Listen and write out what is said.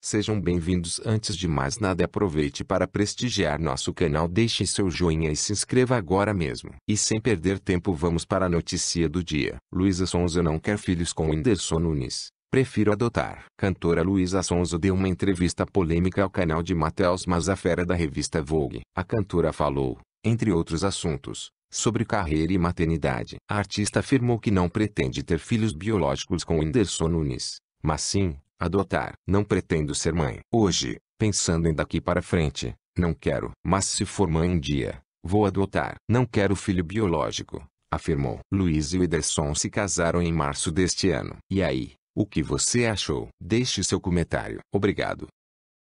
Sejam bem-vindos. Antes de mais nada, aproveite para prestigiar nosso canal, deixe seu joinha e se inscreva agora mesmo. E sem perder tempo, vamos para a notícia do dia. Luísa Sonza não quer filhos com Whindersson Nunes. Prefiro adotar. Cantora Luísa Sonza deu uma entrevista polêmica ao canal de Matheus Mazafera da revista Vogue. A cantora falou: entre outros assuntos, sobre carreira e maternidade. A artista afirmou que não pretende ter filhos biológicos com Whindersson Nunes, mas sim, adotar. Não pretendo ser mãe. Hoje, pensando em daqui para frente, não quero. Mas se for mãe um dia, vou adotar. Não quero filho biológico, afirmou. Luiz e Whindersson se casaram em março deste ano. E aí, o que você achou? Deixe seu comentário. Obrigado.